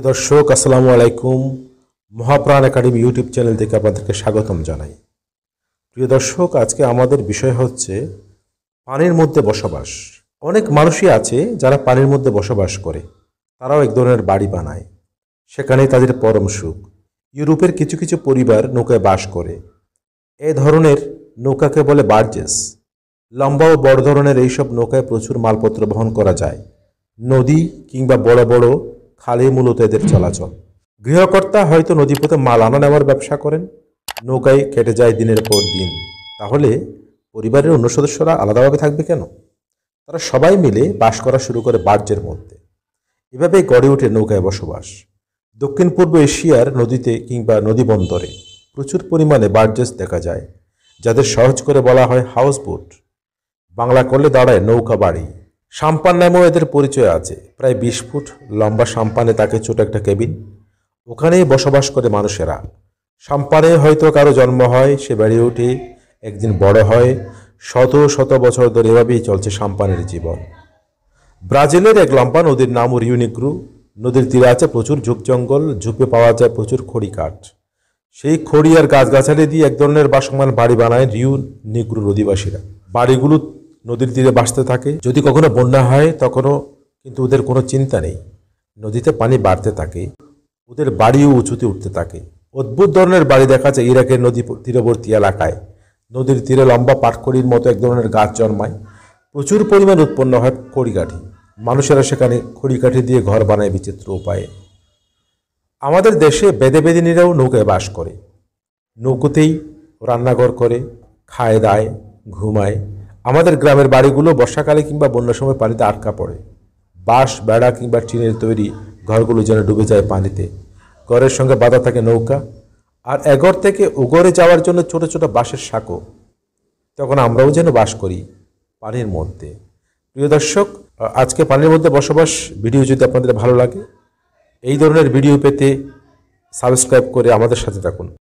প্রিয় দর্শক আসসালামু আলাইকুম মহাপ্রাণ একাডেমি ইউটিউব চ্যানেল থেকে আপনাদেরকে স্বাগতম জানাই প্রিয় দর্শক আজকে আমাদের বিষয় হচ্ছে পানির মধ্যে বসবাস অনেক মানুষই আছে যারা পানির মধ্যে বসবাস করে তারাও এক ধরনের বাড়ি বানায় সেখানে তাদের পরম সুখ ইউরোপের কিছু কিছু পরিবার নৌকায় বাস করে এ ধরনের নৌকাকে বলে বার্জেস লম্বা ও বড় ধরনের এইসব নৌকায় প্রচুর মালপত্র বহন করা যায় নদী কিংবা বড় বড় খালে মূলত এদের চলাচল গৃহকর্তা হয়তো নদীপথে মাল আনা নেওয়ার ব্যবসা করেন নৌকায় কেটে যায় দিনের পর দিন তাহলে পরিবারের অন্য সদস্যরা আলাদাভাবে থাকবে কেন তারা সবাই মিলে বাস করা শুরু করে বার্জ্যের মধ্যে এভাবে গড়ে ওঠে নৌকায় বসবাস দক্ষিণ পূর্ব এশিয়ার নদীতে কিংবা নদী বন্দরে প্রচুর পরিমাণে বার্জেস দেখা যায় যাদের সহজ করে বলা হয় হাউস বোট বাংলা করলে দাঁড়ায় নৌকা বাড়ি সাম্পান নামেও এদের পরিচয় আছে প্রায় বিশ ফুট লম্বা সাম্পানে তাকে ছোট একটা কেবিন ওখানেই বসবাস করে মানুষেরা সাম্পানে হয়তো কারো জন্ম হয় সে বেড়ে ওঠে একদিন বড় হয় শত শত বছর ধরে এভাবেই চলছে সাম্পানের জীবন ব্রাজিলের এক লম্বা নদীর নাম রিউনিক্রু নদীর তীরে আছে প্রচুর ঝুপ জঙ্গল ঝুপে পাওয়া যায় প্রচুর খড়ি কাঠ সেই খড়ি আর গাছগাছালি দিয়ে এক ধরনের বাসমান বাড়ি বানায় রিউ নিগ্রুর অধিবাসীরা বাড়িগুলো নদীর তীরে বাঁচতে থাকে যদি কখনো বন্যা হয় তখনও কিন্তু ওদের কোনো চিন্তা নেই নদীতে পানি বাড়তে থাকে ওদের বাড়িও উঁচুতে উঠতে থাকে অদ্ভুত ধরনের বাড়ি দেখা যায় ইরাকের নদী তীরবর্তী এলাকায় নদীর তীরে লম্বা পাটকড়ির মতো এক ধরনের গাছ জন্মায় প্রচুর পরিমাণ উৎপন্ন হয় খড়িকাঠি মানুষেরা সেখানে খড়িকাঠি দিয়ে ঘর বানায় বিচিত্র উপায়ে আমাদের দেশে বেদে বেদিনীরাও নৌকায় বাস করে নৌকোতেই রান্নাঘর করে খায় দায় ঘুমায় আমাদের গ্রামের বাড়িগুলো বর্ষাকালে কিংবা বন্যার সময় পানিতে আটকা পড়ে বাঁশ বেড়া কিংবা টিনের তৈরি ঘরগুলো যেন ডুবে যায় পানিতে ঘরের সঙ্গে বাঁধা থাকে নৌকা আর এগর থেকে ওগরে যাওয়ার জন্য ছোট ছোট বাঁশের সাঁকো তখন আমরাও যেন বাস করি পানির মধ্যে প্রিয় দর্শক আজকে পানির মধ্যে বসবাস ভিডিও যদি আপনাদের ভালো লাগে এই ধরনের ভিডিও পেতে সাবস্ক্রাইব করে আমাদের সাথে থাকুন